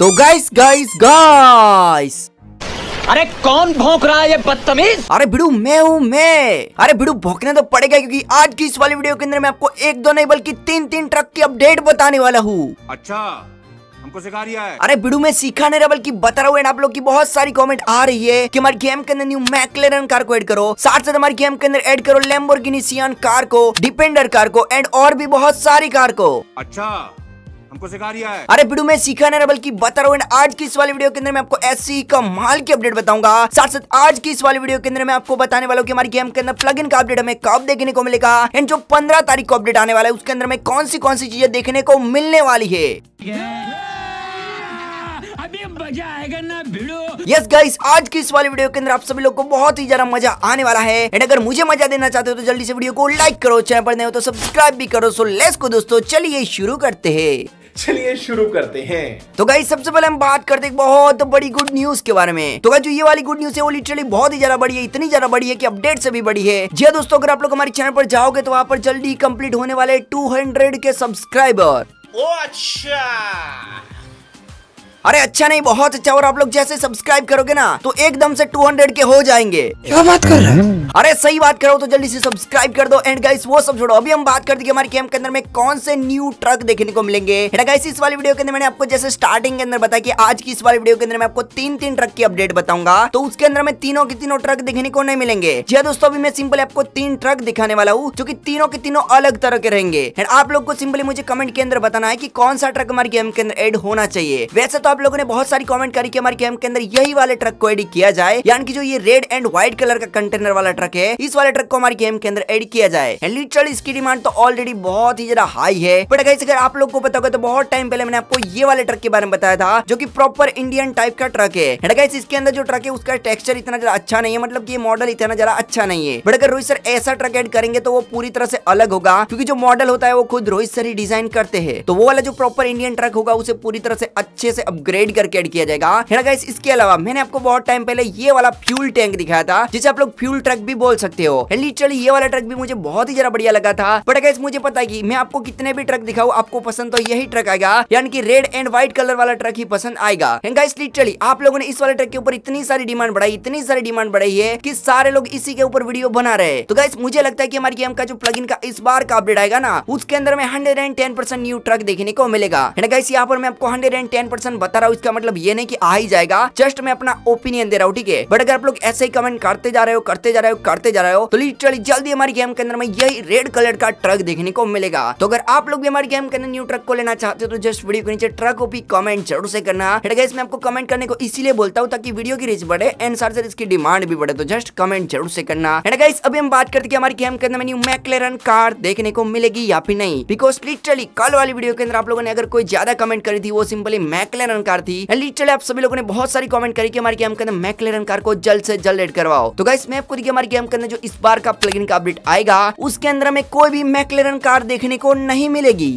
तो guys guys guys अरे कौन भोंक रहा है ये बदतमीज अरे बिड़ू मैं हूँ मैं अरे बिड़ू भोंकने तो पड़ेगा क्योंकि आज की इस वाली वीडियो के अंदर मैं आपको एक दो नहीं बल्कि तीन तीन ट्रक की अपडेट बताने वाला हूँ अच्छा हमको सिखा रही है अरे बिड़ू मैं सीखा नहीं रहा बल्कि बता रहा हूँ आप लोग की बहुत सारी कमेंट आ रही है कि हमारे गेम के अंदर न्यू मैकलेरन कार को ऐड करो साथ साथ हमारे गेम के अंदर ऐड करो लेम्बोर्गिनी सियान कार को डिपेंडर कार को एंड और भी बहुत सारी कार को अच्छा हमको सिखा रहा है अरे वीडियो में सिखाने रहा बल्कि बता रहा हूँ आज की इस वाली वीडियो के अंदर मैं आपको ऐसी का माल की अपडेट बताऊंगा साथ साथ आज की इस वाली वीडियो के अंदर मैं आपको बताने वाला हूँ हमारी गेम के अंदर प्लग का अपडेट हमें कब देखने को मिलेगा एंड जो पंद्रह तारीख को अपडेट आने वाला है उसके अंदर में कौन सी कौन सी चीजें देखने को मिलने वाली है मजा आएगा ना भिड़ो यस गाइस आज की इस वाली वीडियो के अंदर आप सभी लोगों को बहुत ही ज्यादा मजा आने वाला है एंड अगर मुझे मजा देना चाहते हो तो जल्दी से वीडियो को लाइक करो चैनल पर नए हो तो सब्सक्राइब भी करो सो लेस को दोस्तों चलिए शुरू करते हैं चलिए शुरू करते हैं तो गाइस सबसे पहले हम बात करते हैं बहुत बड़ी गुड न्यूज के बारे में तो गाइस जो ये वाली गुड न्यूज है वो लिटरली बहुत ही ज्यादा बड़ी है इतनी ज्यादा बड़ी है कि अपडेट से भी बड़ी है जी हाँ दोस्तों अगर आप लोग हमारे चैनल पर जाओगे तो वहाँ पर जल्दी कंप्लीट होने वाले टू के सब्सक्राइबर ओ अच्छा अरे अच्छा नहीं बहुत अच्छा और आप लोग जैसे सब्सक्राइब करोगे ना तो एकदम से 200 के हो जाएंगे क्या बात कर रहे हैं अरे सही बात करो तो जल्दी से सब्सक्राइब कर दो एंड गाइस वो सब छोड़ो अभी हम बात कर देंगे हमारे के अंदर में कौन से न्यू ट्रक देखने को मिलेंगे गाइस इस वाली वीडियो के अंदर मैंने आपको जैसे स्टार्टिंग के अंदर बताया कि आज की इस वाली वीडियो के अंदर मैं आपको तीन तीन ट्रक की अपडेट बताऊंगा तो उसके अंदर में तीनों के तीनों ट्रक देखने को नहीं मिलेंगे जी हाँ दोस्तों अभी मैं सिंपल आपको तीन ट्रक दिखाने वाला हूँ जो की तीनों के तीनों अलग तरह के रहेंगे आप लोग को सिंपली मुझे कमेंट के अंदर बताना है की कौन सा ट्रक हमारे गेम के अंदर एड होना चाहिए वैसे तो आप लोगों ने बहुत सारी कमेंट करी कि हमारे गेम के अंदर यही वाले ट्रक को एडिट किया जाए यानी कि जो ये रेड एंड व्हाइट कलर का कंटेनर वाला ट्रक है इस वाले ट्रक को हमारे गेम के अंदर एडिट किया जाए लिटरल इसकी डिमांड तो ऑलरेडी बहुत ही ज्यादा हाई है बट अगर आप लोग को पता होगा तो बहुत टाइम पहले मैंने आपको ये वाले ट्रक के बारे में बताया था जो की प्रॉपर इंडियन टाइप का ट्रक है इसके अंदर जो ट्रक है उसका टेक्सचर इतना ज्यादा अच्छा नहीं है मतलब की मॉडल इतना ज्यादा अच्छा नहीं है बट अगर रोहित सर ऐसा ट्रक एड करेंगे तो वो पूरी तरह से अलग होगा क्योंकि जो मॉडल होता है वो खुद रोहित सर ही डिजाइन करते हैं तो वो वाला जो प्रॉपर इंडियन ट्रक होगा उसे पूरी तरह से अच्छे से अपग्रेड करके एड किया जाएगा है गाइस इसके अलावा मैंने आपको बहुत टाइम पहले ये वाला फ्यूल टैंक दिखाया था जिसे आप लोग फ्यूल ट्रक भी बोल सकते हो लिटरली ये वाला ट्रक भी मुझे बहुत ही ज्यादा बढ़िया लगा था बट अगर मुझे पता है कि मैं आपको कितने भी ट्रक दिखाऊ आपको पसंद तो यही ट्रक आएगा यानी कि रेड एंड व्हाइट कलर वाला ट्रक ही पसंद आएगा गाइस लिटरली आप लोगों ने इस वाले ट्रक के ऊपर इतनी सारी डिमांड बढ़ाई इतनी सारी डिमांड बढ़ाई है कि सारे लोग इसी के ऊपर वीडियो बना रहे तो गाइस मुझे लगता है कि हमारे गेम का जो प्लगइन का इस बार का अपडेट आएगा ना उसके अंदर में हंड्रेड न्यू ट्रक देखने को मिलेगा यहाँ पर मैं आपको हंड्रेड बता रहा हूँ इसका मतलब ये नहीं की आ ही जाएगा जस्ट मैं अपना ओपिनियन दे रहा हूँ ठीक है बट अगर आप लोग ऐसे ही कमेंट करते जा रहे हो करते जा रहे हो करते जा रहे हो तो लिटरली जल्दी हमारी गेम के अंदर में यही रेड कलर का ट्रक देखने को मिलेगा तो अगर आप लोग भी हमारी गेम के अंदर न्यू ट्रक को लेना चाहते हो तो जस्ट वीडियो के नीचे ट्रक को भी कमेंट जरूर से करना इसमें आपको कमेंट करने को इसीलिए बोलता हूँ ताकि वीडियो की रीच बढ़े एंड सर इसकी डिमांड भी बढ़े तो जस्ट कमेंट जरूर से करना गाइस अभी हम बात करते हैं हमारी गेम के अंदर न्यू मैकलेरन कार देखने को मिलेगी या फिर नहीं बिकॉज लिटरली कल वाली वीडियो के अंदर आप लोगों ने अगर कोई ज्यादा कमेंट करी थी वो सिंपली मैकलेरन मैकलेरन कार थी लिटरली आप सभी लोगों ने बहुत सारी कमेंट करी कि हमारे गेम के अंदर मैकलेरन कार को जल्द से जल्द एड करवाओ तो गाइस मैं आपको देखिए हमारे गेम के अंदर जो इस बार का प्लगइन का अपडेट आएगा उसके अंदर हमें कोई भी मैकलेरन कार देखने को नहीं मिलेगी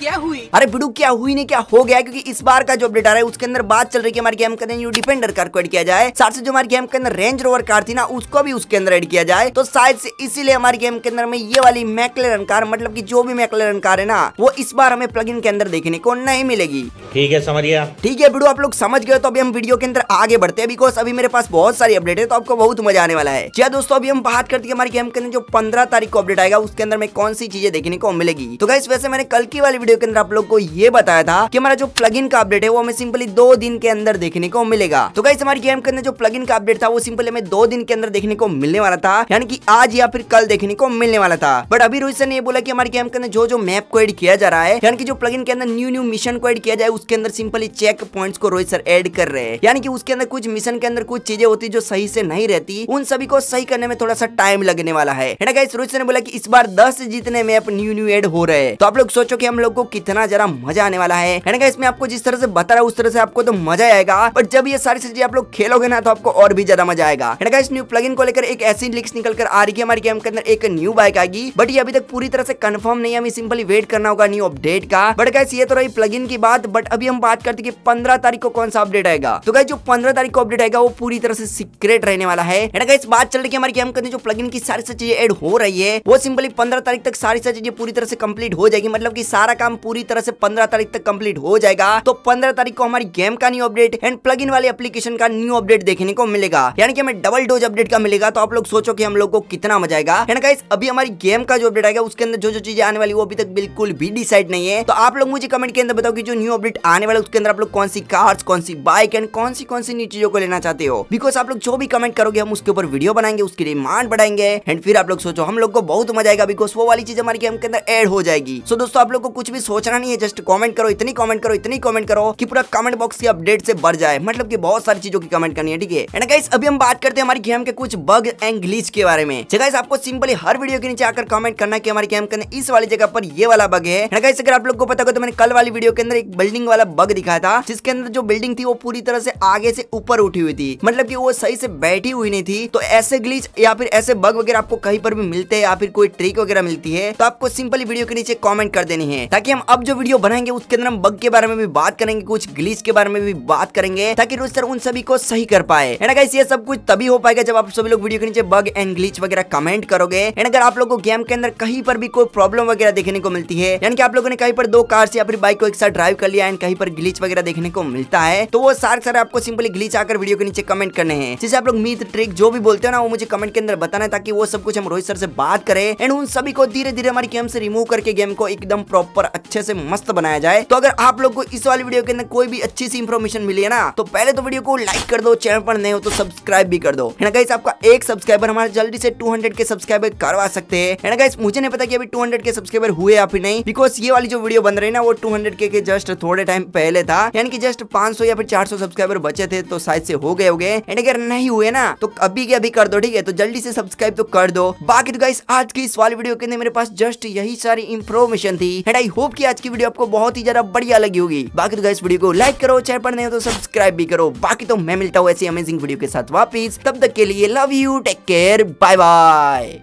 क्या हुई अरे बिडू क्या हुई नहीं क्या हो गया क्योंकि इस बार का जो अपडेट आ रहा है उसके अंदर बात चल रही है हमारे गेम के अंदर डिफेंडर कार को एड किया जाए साथ से जो हमारे गेम के अंदर रेंज रोवर कार थी ना उसको भी उसके अंदर एड किया जाए तो शायद से इसीलिए हमारी गेम के अंदर में ये वाली मैकलेरन कार मतलब की जो भी मैकलेरन कार है ना वो इस बार हमें प्लग के अंदर देखने को नहीं मिलेगी ठीक है समझ गया ठीक है बिडू आप लोग समझ गए तो अभी हम वीडियो के अंदर आगे बढ़ते हैं बिकॉज अभी मेरे पास बहुत सारी अपडेट है तो आपको बहुत मजा आने वाला है क्या हाँ, दोस्तों अभी हम बात करते हैं हमारे गेम के अंदर जो पंद्रह तारीख को अपडेट आएगा उसके अंदर में कौन सी चीजें देखने को मिलेगी तो गाइस वैसे मैंने कल की वाली वीडियो के अंदर आप लोग को ये बताया था कि हमारा जो प्लग का अपडेट है वो हमें सिंपली दो दिन के अंदर देखने को मिलेगा तो गाइस हमारी गेम के अंदर जो प्लग का अपडेट था वो सिंपली हमें दो दिन के अंदर देखने को मिलने वाला था यानी कि आज या फिर कल देखने को मिलने वाला था बट अभी रोहित सर ने बोला की हमारे गेम के अंदर जो जो मैप को एड किया जा रहा है यानी कि जो प्लग के अंदर न्यू न्यू मिशन को एड किया जाए उसके अंदर सिंपली चेक पॉइंट को रोहित सर एड कर रहे हैं यानी कि उसके अंदर कुछ मिशन के अंदर कुछ चीजें होती जो सही से नहीं रहती उन सभी को सही करने में थोड़ा सा टाइम लगने वाला है ना रोहित ने बोला की इस बार दस जितने मैप न्यू न्यू एड हो रहे हैं तो आप लोग सोचो कि हम लोग आपको कितना जरा मजा आने वाला है इसमें आपको जिस तरह से बता रहा है उस तरह से आपको तो मजा आएगा और जब ये सारी चीजें आप लोग खेलोगे ना तो आपको और भी ज्यादा मजा आएगा इस न्यू प्लग को लेकर एक ऐसी लिक्स निकल कर आ रही है हमारे गेम के अंदर एक न्यू बाइक आएगी बट ये अभी तक पूरी तरह से कंफर्म नहीं है हमें सिंपली वेट करना होगा न्यू अपडेट का बट गाइस ये तो रही प्लग की बात बट अभी हम बात करते पंद्रह तारीख को कौन सा अपडेट आएगा तो गाइस जो पंद्रह तारीख को अपडेट आएगा वो पूरी तरह से सीक्रेट रहने वाला है इस बात चल रही है हमारे गेम के अंदर जो प्लग की सारी चीजें एड हो रही है वो सिंपली पंद्रह तारीख तक सारी चीजें पूरी तरह से कम्प्लीट हो जाएगी मतलब की सारा काम पूरी तरह से पंद्रह तारीख तक कंप्लीट हो जाएगा तो पंद्रह तारीख को हमारी गेम का new update and plug in वाली एप्लीकेशन का न्यू अपडेट देखने को मिलेगा यानी कि हमें डबल डोज अपडेट का मिलेगा तो आप लोग सोचो कि हम लोग को कितना मजा आएगा एंड अभी हमारी गेम का जो अपडेट आएगा उसके अंदर जो जो चीजें आने वाली वो अभी तक बिल्कुल भी डिसाइड नहीं है तो आप लोग मुझे कमेंट के अंदर बताओ कि जो न्यू अपडेट आने वाला उसके अंदर आप लोग कौन सी कार्स कौन सी बाइक एंड कौन सी कौन सी नई चीजों को लेना चाहते हो बिकॉज आप लोग जो भी कमेंट करोगे हम उसके ऊपर वीडियो बनाएंगे उसकी डिमांड बढ़ाएंगे एंड फिर आप लोग सोचो हम लोग को बहुत मजा आएगा बिकॉज वो वाली चीज हमारी गेम के अंदर एड हो जाएगी सो दोस्तों आप लोग को कुछ भी सोचना नहीं है जस्ट कॉमेंट करो इतनी कॉमेंट करो इतनी कॉमेंट करो कि पूरा कमेंट बॉक्स की अपडेट से बढ़ जाए मतलब की बहुत सारी चीजों की कमेंट करनी है ठीक है एंड गाइस अभी हम बात करते हैं हमारी गेम के कुछ बग एंड ग्लीच के बारे में गाइस आपको सिंपली हर वीडियो के नीचे आकर कमेंट करना की हमारी गेम के इस वाली जगह पर ये वाला बग है गाइस अगर आप लोग को पता हो तो मैंने कल वाली वीडियो के अंदर एक बिल्डिंग वाला बग दिखाया था जिसके अंदर जो बिल्डिंग थी वो पूरी तरह से आगे से ऊपर उठी हुई थी मतलब की वो सही से बैठी हुई नहीं थी तो ऐसे ग्लीच या फिर ऐसे बग वगैरह आपको कहीं पर भी मिलते हैं या फिर कोई ट्रिक वगैरह मिलती है तो आपको सिंपली वीडियो के नीचे कॉमेंट कर देनी है ताकि ताकि हम अब जो वीडियो बनाएंगे उसके अंदर हम बग के बारे में भी बात करेंगे कुछ ग्लीच के बारे में भी बात करेंगे ताकि रोस्टर उन सभी को सही कर पाए ये सब कुछ तभी हो पाएगा जब आप सभी लोग वीडियो के नीचे बग एंड ग्लीच वगैरह कमेंट करोगे एंड अगर आप लोग को गेम के अंदर कहीं पर भी कोई प्रॉब्लम वगैरह देखने को मिलती है यानी कि आप लोगों ने कहीं पर दो कार या फिर बाइक को एक साथ ड्राइव कर लिया एंड कहीं पर ग्लीच वगैरह देखने को मिलता है तो वो सारे सारे आपको सिंपली ग्लीच आकर वीडियो के नीचे कमेंट करने हैं जिसे आप लोग मीत ट्रिक जो भी बोलते हो ना वो मुझे कमेंट के अंदर बताना है ताकि वो सब कुछ हम रोहित सर से बात करें एंड उन सभी को धीरे धीरे हमारी गेम से रिमूव करके गेम को एकदम प्रॉपर अच्छे से मस्त बनाया जाए तो अगर आप लोग को इस वाली वीडियो के अंदर कोई भी अच्छी सी इन्फॉर्मेशन मिली है ना तो पहले तो वीडियो को लाइक कर दो चैनल पर नहीं हो तो सब्सक्राइब भी कर दो गाइस आपका एक सब्सक्राइबर हमारे जल्दी से 200 के सब्सक्राइबर करवा सकते हैं मुझे नहीं पता कि अभी 200 के सब्सक्राइबर हुए या फिर नहीं बिकॉज ये वाली जो वीडियो बन रही ना वो 200 के, के जस्ट थोड़े टाइम पहले था यानी कि जस्ट 500 या फिर 400 सब्सक्राइबर बचे थे तो शायद से हो गए हो गए अगर नहीं हुए ना तो अभी के अभी कर दो ठीक है तो जल्दी से सब्सक्राइब तो कर दो बाकी तो गाइस आज की इस वाली वीडियो के अंदर मेरे पास जस्ट यही सारी इन्फॉर्मेशन थी एंड आई हो होप की आज की वीडियो आपको बहुत ही ज्यादा बढ़िया लगी होगी बाकी तो गाइस वीडियो को लाइक करो चैनल पर नए हो तो सब्सक्राइब भी करो बाकी तो मैं मिलता हूँ ऐसी अमेजिंग वीडियो के साथ वापिस तब तक के लिए love you take care bye bye